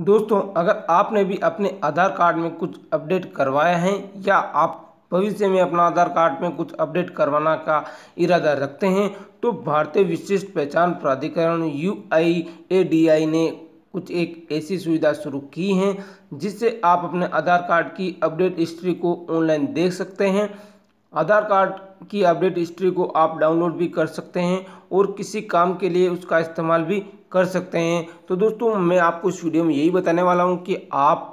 दोस्तों अगर आपने भी अपने आधार कार्ड में कुछ अपडेट करवाए हैं या आप भविष्य में अपना आधार कार्ड में कुछ अपडेट करवाना का इरादा रखते हैं तो भारतीय विशिष्ट पहचान प्राधिकरण यू ने कुछ एक ऐसी सुविधा शुरू की है जिससे आप अपने आधार कार्ड की अपडेट हिस्ट्री को ऑनलाइन देख सकते हैं आधार कार्ड की अपडेट हिस्ट्री को आप डाउनलोड भी कर सकते हैं और किसी काम के लिए उसका इस्तेमाल भी कर सकते हैं तो दोस्तों मैं आपको इस वीडियो में यही बताने वाला हूँ कि आप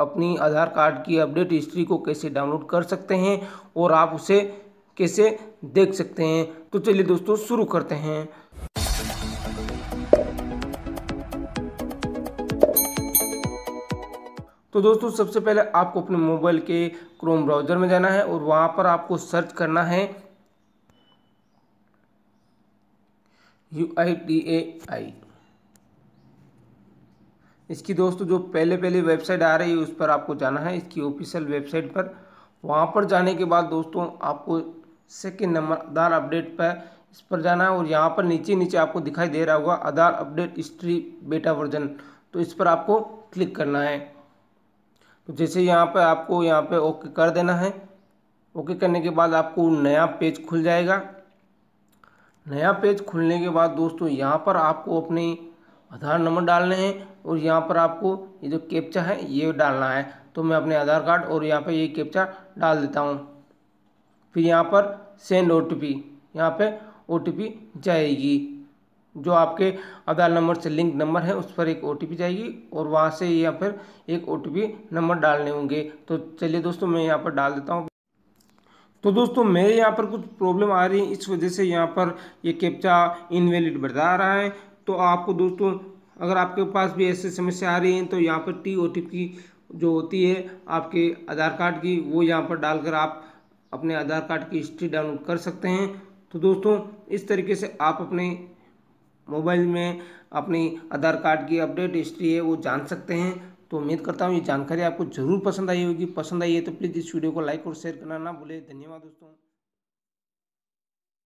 अपनी आधार कार्ड की अपडेट हिस्ट्री को कैसे डाउनलोड कर सकते हैं और आप उसे कैसे देख सकते हैं तो चलिए दोस्तों शुरू करते हैं तो दोस्तों सबसे पहले आपको अपने मोबाइल के क्रोम ब्राउज़र में जाना है और वहाँ पर आपको सर्च करना है यू आई टी ए आई इसकी दोस्तों जो पहले पहले वेबसाइट आ रही है उस पर आपको जाना है इसकी ऑफिशियल वेबसाइट पर वहाँ पर जाने के बाद दोस्तों आपको सेकेंड नंबरदार अपडेट पर इस पर जाना है और यहाँ पर नीचे नीचे आपको दिखाई दे रहा होगा Aadhaar update history beta version तो इस पर आपको क्लिक करना है तो जैसे यहाँ पर आपको यहाँ पे ओके कर देना है ओके करने के बाद आपको नया पेज खुल जाएगा नया पेज खुलने के बाद दोस्तों यहाँ पर आपको अपने आधार नंबर डालने हैं और यहाँ पर आपको ये जो कैप्चा है ये डालना है तो मैं अपने आधार कार्ड और यहाँ पर ये कैप्चा डाल देता हूँ फिर यहाँ पर सेंड ओ टी पी यहाँ पर ओ टी पी जाएगी जो आपके आधार नंबर से लिंक नंबर है उस पर एक ओ जाएगी और वहाँ से या फिर एक ओ नंबर डालने होंगे तो चलिए दोस्तों मैं यहाँ पर डाल देता हूँ तो दोस्तों मेरे यहाँ पर कुछ प्रॉब्लम आ रही है इस वजह से यहाँ पर ये कैप्चा इनवैलिड बढ़ा रहा है तो आपको दोस्तों अगर आपके पास भी ऐसी समस्या आ रही है तो यहाँ पर टी ओ की जो होती है आपके आधार कार्ड की वो यहाँ पर डालकर आप अपने आधार कार्ड की हिस्ट्री डाउनलोड कर सकते हैं तो दोस्तों इस तरीके से आप अपने मोबाइल में अपनी आधार कार्ड की अपडेट हिस्ट्री है वो जान सकते हैं तो उम्मीद करता हूँ ये जानकारी आपको जरूर पसंद आई होगी पसंद आई है तो प्लीज़ इस वीडियो को लाइक और शेयर करना ना भूलें धन्यवाद दोस्तों